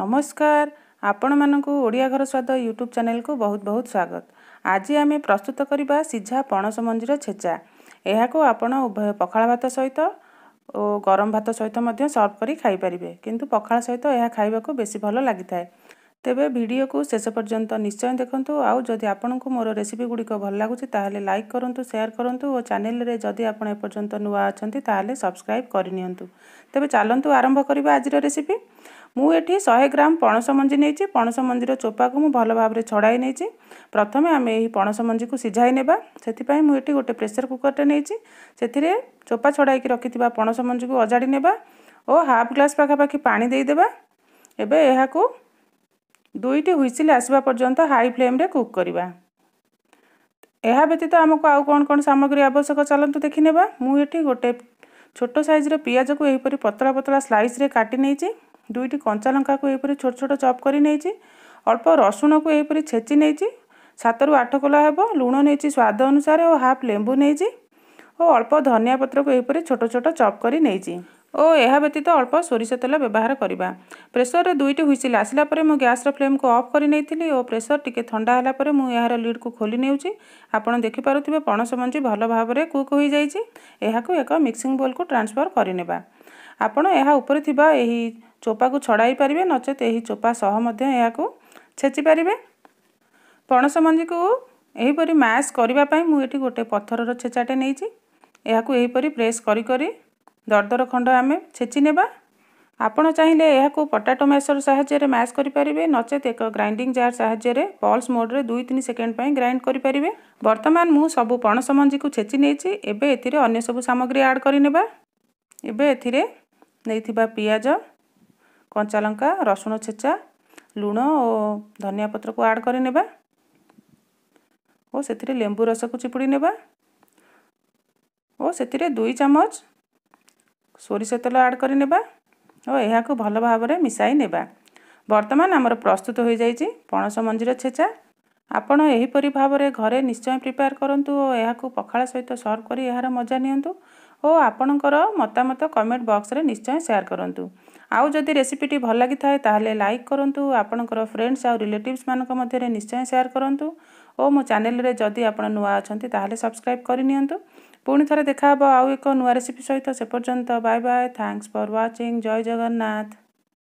ନମସ୍କାର ଆପଣମାନଙ୍କୁ ଓଡ଼ିଆ ଘର ସ୍ୱାଦ ୟୁଟ୍ୟୁବ୍ ଚ୍ୟାନେଲକୁ ବହୁତ ବହୁତ ସ୍ୱାଗତ ଆଜି ଆମେ ପ୍ରସ୍ତୁତ କରିବା ସିଝା ପଣସ ମଞ୍ଜିର ଛେଚା ଏହାକୁ ଆପଣ ଉଭୟ ପଖାଳ ଭାତ ସହିତ ଓ ଗରମ ଭାତ ସହିତ ମଧ୍ୟ ସର୍ଭ କରି ଖାଇପାରିବେ କିନ୍ତୁ ପଖାଳ ସହିତ ଏହା ଖାଇବାକୁ ବେଶୀ ଭଲ ଲାଗିଥାଏ ତେବେ ଭିଡ଼ିଓକୁ ଶେଷ ପର୍ଯ୍ୟନ୍ତ ନିଶ୍ଚୟ ଦେଖନ୍ତୁ ଆଉ ଯଦି ଆପଣଙ୍କୁ ମୋର ରେସିପି ଗୁଡ଼ିକ ଭଲ ଲାଗୁଛି ତାହେଲେ ଲାଇକ୍ କରନ୍ତୁ ସେୟାର କରନ୍ତୁ ଓ ଚ୍ୟାନେଲରେ ଯଦି ଆପଣ ଏପର୍ଯ୍ୟନ୍ତ ନୂଆ ଅଛନ୍ତି ତାହେଲେ ସବସ୍କ୍ରାଇବ୍ କରିନିଅନ୍ତୁ ତେବେ ଚାଲନ୍ତୁ ଆରମ୍ଭ କରିବା ଆଜିର ରେସିପି ମୁଁ ଏଠି ଶହେ ଗ୍ରାମ ପଣସ ମଞ୍ଜି ନେଇଛି ପଣସ ମଞ୍ଜିର ଚୋପାକୁ ମୁଁ ଭଲ ଭାବରେ ଛଡ଼ାଇ ନେଇଛି ପ୍ରଥମେ ଆମେ ଏହି ପଣସ ମଞ୍ଜିକୁ ସିଝାଇ ନେବା ସେଥିପାଇଁ ମୁଁ ଏଠି ଗୋଟେ ପ୍ରେସର୍ କୁକର୍ଟେ ନେଇଛି ସେଥିରେ ଚୋପା ଛଡ଼ାଇକି ରଖିଥିବା ପଣସ ମଞ୍ଜିକୁ ଅଜାଡ଼ି ନେବା ଓ ହାଫ୍ ଗ୍ଲାସ୍ ପାଖାପାଖି ପାଣି ଦେଇଦେବା ଏବେ ଏହାକୁ ଦୁଇଟି ହୁଇସିଲ୍ ଆସିବା ପର୍ଯ୍ୟନ୍ତ ହାଇ ଫ୍ଲେମ୍ରେ କୁକ୍ କରିବା ଏହା ବ୍ୟତୀତ ଆମକୁ ଆଉ କ'ଣ କ'ଣ ସାମଗ୍ରୀ ଆବଶ୍ୟକ ଚାଲନ୍ତୁ ଦେଖିନେବା ମୁଁ ଏଠି ଗୋଟେ ଛୋଟ ସାଇଜ୍ର ପିଆଜକୁ ଏହିପରି ପତଳା ପତଳା ସ୍ଲାଇସ୍ରେ କାଟି ନେଇଛି ଦୁଇଟି କଞ୍ଚାଲଙ୍କାକୁ ଏହିପରି ଛୋଟ ଛୋଟ ଚପ୍ କରି ନେଇଛି ଅଳ୍ପ ରସୁଣକୁ ଏହିପରି ଛେଚି ନେଇଛି ସାତରୁ ଆଠ କିଲୋ ହେବ ଲୁଣ ନେଇଛି ସ୍ୱାଦ ଅନୁସାରେ ଓ ହାଫ୍ ଲେମ୍ବୁ ନେଇଛି ଓ ଅଳ୍ପ ଧନିଆ ପତ୍ରକୁ ଏହିପରି ଛୋଟ ଛୋଟ ଚପ୍ କରି ନେଇଛି ଓ ଏହା ବ୍ୟତୀତ ଅଳ୍ପ ସୋରିଷ ତେଲ ବ୍ୟବହାର କରିବା ପ୍ରେସରରେ ଦୁଇଟି ହୁଇସିଲ୍ ଆସିଲା ପରେ ମୁଁ ଗ୍ୟାସ୍ର ଫ୍ଲେମ୍କୁ ଅଫ୍ କରି ନେଇଥିଲି ଓ ପ୍ରେସର ଟିକେ ଥଣ୍ଡା ହେଲା ପରେ ମୁଁ ଏହାର ଲିଡ଼୍କୁ ଖୋଲି ନେଉଛି ଆପଣ ଦେଖିପାରୁଥିବେ ପଣସ ମଞ୍ଜି ଭଲ ଭାବରେ କୁକ୍ ହୋଇଯାଇଛି ଏହାକୁ ଏକ ମିକ୍ସିଂ ବୋଲ୍କୁ ଟ୍ରାନ୍ସଫର୍ କରିନେବା ଆପଣ ଏହା ଉପରେ ଥିବା ଏହି ଚୋପାକୁ ଛଡ଼ାଇ ପାରିବେ ନଚେତ ଏହି ଚୋପା ସହ ମଧ୍ୟ ଏହାକୁ ଛେଚି ପାରିବେ ପଣସ ମଞ୍ଜିକୁ ଏହିପରି ମାସ୍ କରିବା ପାଇଁ ମୁଁ ଏଠି ଗୋଟିଏ ପଥରର ଛେଚାଟେ ନେଇଛି ଏହାକୁ ଏହିପରି ପ୍ରେସ୍ କରି କରି ଦରଦର ଖଣ୍ଡ ଆମେ ଛେଚି ନେବା ଆପଣ ଚାହିଁଲେ ଏହାକୁ ପଟାଟୋ ମ୍ୟାସର ସାହାଯ୍ୟରେ ମ୍ୟାସ୍ କରିପାରିବେ ନଚେତ ଏକ ଗ୍ରାଇଣ୍ଡିଙ୍ଗ ଜାର୍ ସାହାଯ୍ୟରେ ପଲ୍ସ ମୋଡ଼ରେ ଦୁଇ ତିନି ସେକେଣ୍ଡ ପାଇଁ ଗ୍ରାଇଣ୍ଡ କରିପାରିବେ ବର୍ତ୍ତମାନ ମୁଁ ସବୁ ପଣସ ମଞ୍ଜିକୁ ଛେଚି ନେଇଛି ଏବେ ଏଥିରେ ଅନ୍ୟ ସବୁ ସାମଗ୍ରୀ ଆଡ଼୍ କରିନେବା ଏବେ ଏଥିରେ ନେଇଥିବା ପିଆଜ କଞ୍ଚାଲଙ୍କା ରସୁଣ ଛେଚା ଲୁଣ ଓ ଧନିଆ ପତ୍ରକୁ ଆଡ଼୍ କରିନେବା ଓ ସେଥିରେ ଲେମ୍ବୁ ରସକୁ ଚିପୁଡ଼ି ନେବା ଓ ସେଥିରେ ଦୁଇ ଚାମଚ ସୋରିଷ ତେଲ ଆଡ଼୍ କରିନେବା ଓ ଏହାକୁ ଭଲ ଭାବରେ ମିଶାଇ ନେବା ବର୍ତ୍ତମାନ ଆମର ପ୍ରସ୍ତୁତ ହୋଇଯାଇଛି ପଣସ ମଞ୍ଜିର ଛେଚା ଆପଣ ଏହିପରି ଭାବରେ ଘରେ ନିଶ୍ଚୟ ପ୍ରିପେୟାର କରନ୍ତୁ ଓ ଏହାକୁ ପଖାଳ ସହିତ ସର୍ଭ କରି ଏହାର ମଜା ନିଅନ୍ତୁ ଓ ଆପଣଙ୍କର ମତାମତ କମେଣ୍ଟ ବକ୍ସରେ ନିଶ୍ଚୟ ସେୟାର କରନ୍ତୁ ଆଉ ଯଦି ରେସିପିଟି ଭଲ ଲାଗିଥାଏ ତାହେଲେ ଲାଇକ୍ କରନ୍ତୁ ଆପଣଙ୍କର ଫ୍ରେଣ୍ଡସ୍ ଆଉ ରିଲେଟିଭ୍ସମାନଙ୍କ ମଧ୍ୟରେ ନିଶ୍ଚୟ ସେୟାର କରନ୍ତୁ ଓ ମୋ ଚ୍ୟାନେଲରେ ଯଦି ଆପଣ ନୂଆ ଅଛନ୍ତି ତାହେଲେ ସବସ୍କ୍ରାଇବ୍ କରିନିଅନ୍ତୁ ପୁଣି ଥରେ ଦେଖାହେବ ଆଉ ଏକ ନୂଆ ରେସିପି ସହିତ ସେ ପର୍ଯ୍ୟନ୍ତ bye bye thanks for watching ଜୟ ଜଗନ୍ନାଥ